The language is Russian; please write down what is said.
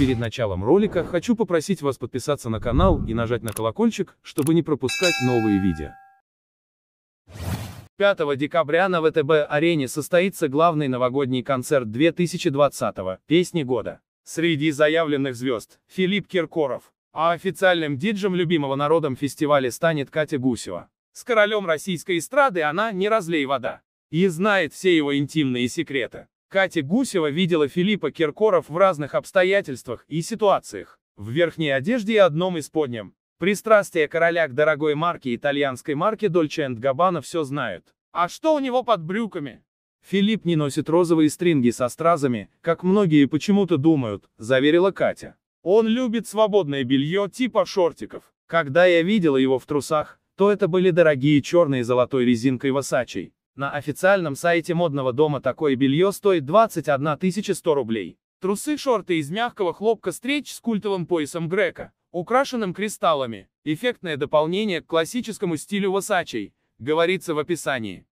Перед началом ролика хочу попросить вас подписаться на канал и нажать на колокольчик, чтобы не пропускать новые видео. 5 декабря на ВТБ-арене состоится главный новогодний концерт 2020-го «Песни года». Среди заявленных звезд – Филипп Киркоров. А официальным диджем любимого народом фестиваля станет Катя Гусева. С королем российской эстрады она не разлей вода. И знает все его интимные секреты. Катя Гусева видела Филиппа Киркоров в разных обстоятельствах и ситуациях. В верхней одежде и одном из подням. Пристрастие короля к дорогой марке итальянской марки Dolce Gabbana все знают. А что у него под брюками? Филипп не носит розовые стринги со стразами, как многие почему-то думают, заверила Катя. Он любит свободное белье типа шортиков. Когда я видела его в трусах, то это были дорогие черные золотой резинкой Васачей. На официальном сайте модного дома такое белье стоит 21 100 рублей. Трусы-шорты из мягкого хлопка стреч с культовым поясом Грека, украшенным кристаллами. Эффектное дополнение к классическому стилю Васачей, говорится в описании.